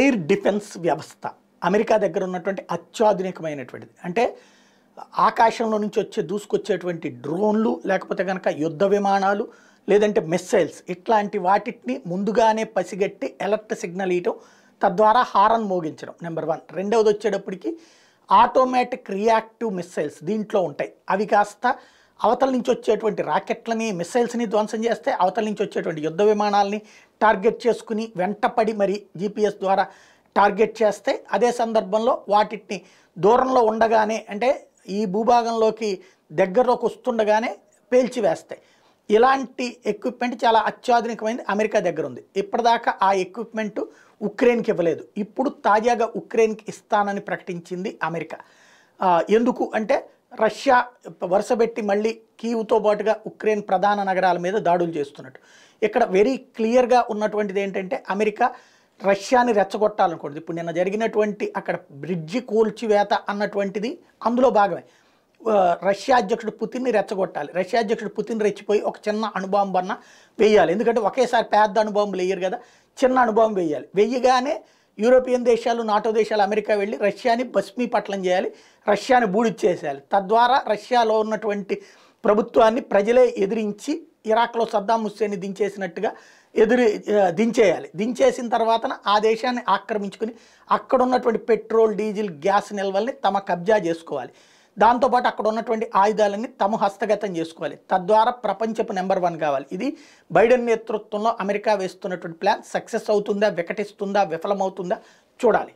air defence వ్యవస్థ America దగ్గర ఉన్నటువంటి అత్యాధునికమైనటువంటిది అంటే ఆకాశంలో నుంచి వచ్చే దూసుకొచ్చేటువంటి డ్రోన్లు లేకపోతే కనుక యుద్ధ విమానాలు లేదంటే మిస్సైల్స్ ఇట్లాంటి వాటిని ముందుగానే పసిగట్టి ఎలర్ట్ సిగ్నల్ ఇవ్వటం తద్వారా హారన్ మోగించడం నెంబర్ వన్ రెండవది వచ్చేటప్పటికి ఆటోమేటిక్ రియాక్టివ్ మిస్సైల్స్ దీంట్లో ఉంటాయి అవి కాస్త అవతల నుంచి వచ్చేటువంటి రాకెట్లని మిస్సైల్స్ని ధ్వంసం చేస్తే అవతల నుంచి వచ్చేటువంటి యుద్ధ విమానాలని టార్గెట్ చేసుకుని వెంటపడి మరి జీపీఎస్ ద్వారా టార్గెట్ చేస్తే అదే సందర్భంలో వాటిని దూరంలో ఉండగానే అంటే ఈ భూభాగంలోకి దగ్గరలోకి వస్తుండగానే పేల్చివేస్తాయి ఇలాంటి ఎక్విప్మెంట్ చాలా అత్యాధునికమైనది అమెరికా దగ్గర ఉంది ఇప్పటిదాకా ఆ ఎక్విప్మెంట్ ఉక్రెయిన్కి ఇవ్వలేదు ఇప్పుడు తాజాగా ఉక్రెయిన్కి ఇస్తానని ప్రకటించింది అమెరికా ఎందుకు అంటే రష్యా వరుసపెట్టి మళ్ళీ కీవ్తో పాటుగా ఉక్రెయిన్ ప్రధాన నగరాల మీద దాడులు చేస్తున్నట్టు ఇక్కడ వెరీ క్లియర్గా ఉన్నటువంటిది ఏంటంటే అమెరికా రష్యాని రెచ్చగొట్టాలనుకోండి ఇప్పుడు నిన్న జరిగినటువంటి అక్కడ బ్రిడ్జి కూల్చివేత అన్నటువంటిది అందులో భాగమే రష్యా అధ్యక్షుడు పుతిన్ని రెచ్చగొట్టాలి రష్యా అధ్యక్షుడు పుతిన్ రెచ్చిపోయి ఒక చిన్న అనుభవం అన్న వేయాలి ఎందుకంటే ఒకేసారి పెద్ద అనుభవం వేయరు కదా చిన్న అనుభవం వేయాలి వేయగానే యూరోపియన్ దేశాలు నాటో దేశాలు అమెరికా వెళ్ళి రష్యాని పట్లం చేయాలి రష్యాని బూడిచ్చేసేయాలి తద్వారా రష్యాలో ఉన్నటువంటి ప్రభుత్వాన్ని ప్రజలే ఎదిరించి ఇరాక్లో సద్దాం హుస్సేన్ని దించేసినట్టుగా ఎదురు దించేయాలి దించేసిన తర్వాత ఆ దేశాన్ని ఆక్రమించుకుని అక్కడ ఉన్నటువంటి పెట్రోల్ డీజిల్ గ్యాస్ నిల్వల్ని తమ కబ్జా చేసుకోవాలి దాంతోపాటు అక్కడ ఉన్నటువంటి ఆయుధాలన్నీ తమ హస్తగతం చేసుకోవాలి తద్వారా ప్రపంచపు నెంబర్ వన్ కావాలి ఇది బైడెన్ నేతృత్వంలో అమెరికా వేస్తున్నటువంటి ప్లాన్ సక్సెస్ అవుతుందా వికటిస్తుందా విఫలమవుతుందా చూడాలి